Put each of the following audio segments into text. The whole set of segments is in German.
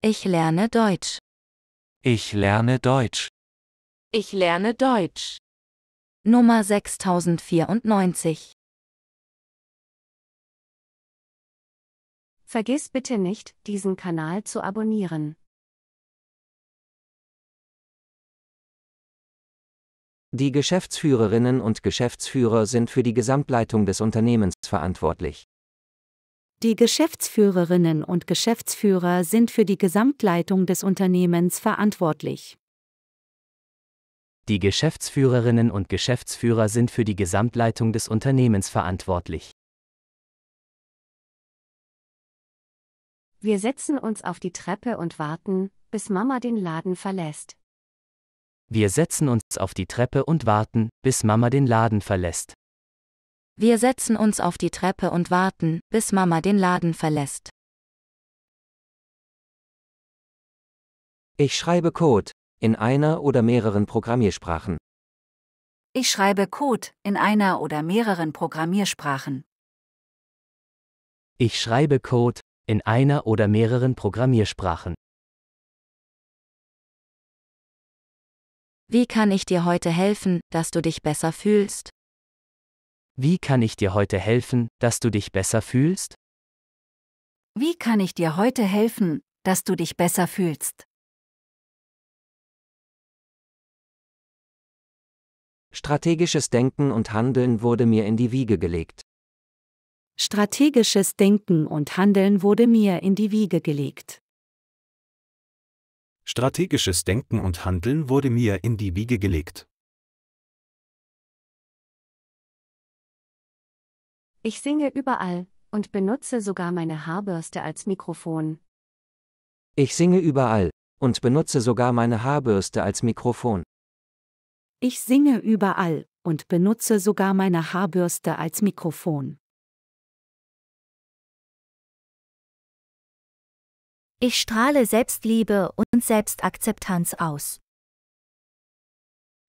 Ich lerne Deutsch. Ich lerne Deutsch. Ich lerne Deutsch. Nummer 6094. Vergiss bitte nicht, diesen Kanal zu abonnieren. Die Geschäftsführerinnen und Geschäftsführer sind für die Gesamtleitung des Unternehmens verantwortlich. Die Geschäftsführerinnen und Geschäftsführer sind für die Gesamtleitung des Unternehmens verantwortlich. Die Geschäftsführerinnen und Geschäftsführer sind für die Gesamtleitung des Unternehmens verantwortlich. Wir setzen uns auf die Treppe und warten, bis Mama den Laden verlässt. Wir setzen uns auf die Treppe und warten, bis Mama den Laden verlässt. Wir setzen uns auf die Treppe und warten, bis Mama den Laden verlässt. Ich schreibe Code in einer oder mehreren Programmiersprachen. Ich schreibe Code in einer oder mehreren Programmiersprachen. Ich schreibe Code in einer oder mehreren Programmiersprachen. Wie kann ich dir heute helfen, dass du dich besser fühlst? Wie kann ich dir heute helfen, dass du dich besser fühlst? Wie kann ich dir heute helfen, dass du dich besser fühlst? Strategisches Denken und Handeln wurde mir in die Wiege gelegt. Strategisches Denken und Handeln wurde mir in die Wiege gelegt. Strategisches Denken und Handeln wurde mir in die Wiege gelegt. Ich singe überall und benutze sogar meine Haarbürste als Mikrofon. Ich singe überall und benutze sogar meine Haarbürste als Mikrofon. Ich singe überall und benutze sogar meine Haarbürste als Mikrofon. Ich strahle Selbstliebe und Selbstakzeptanz aus.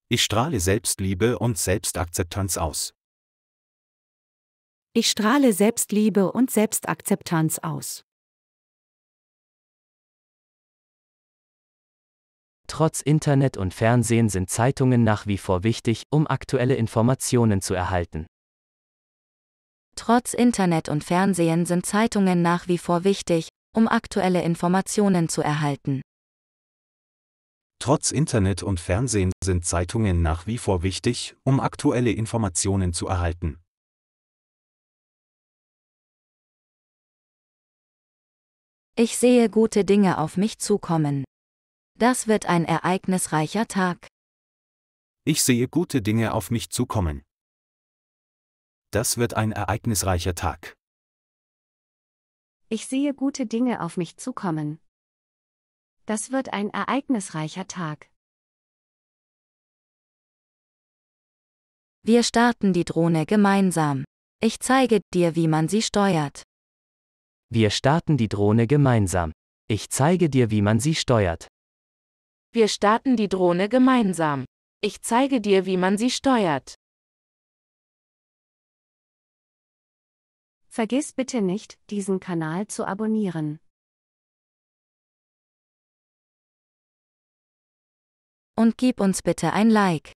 Ich strahle Selbstliebe und Selbstakzeptanz aus. Ich strahle Selbstliebe und Selbstakzeptanz aus. Trotz Internet und Fernsehen sind Zeitungen nach wie vor wichtig, um aktuelle Informationen zu erhalten. Trotz Internet und Fernsehen sind Zeitungen nach wie vor wichtig, um aktuelle Informationen zu erhalten. Trotz Internet und Fernsehen sind Zeitungen nach wie vor wichtig, um aktuelle Informationen zu erhalten. Ich sehe gute Dinge auf mich zukommen. Das wird ein ereignisreicher Tag. Ich sehe gute Dinge auf mich zukommen. Das wird ein ereignisreicher Tag. Ich sehe gute Dinge auf mich zukommen. Das wird ein ereignisreicher Tag. Wir starten die Drohne gemeinsam. Ich zeige dir, wie man sie steuert. Wir starten die Drohne gemeinsam. Ich zeige dir, wie man sie steuert. Wir starten die Drohne gemeinsam. Ich zeige dir, wie man sie steuert. Vergiss bitte nicht, diesen Kanal zu abonnieren. Und gib uns bitte ein Like.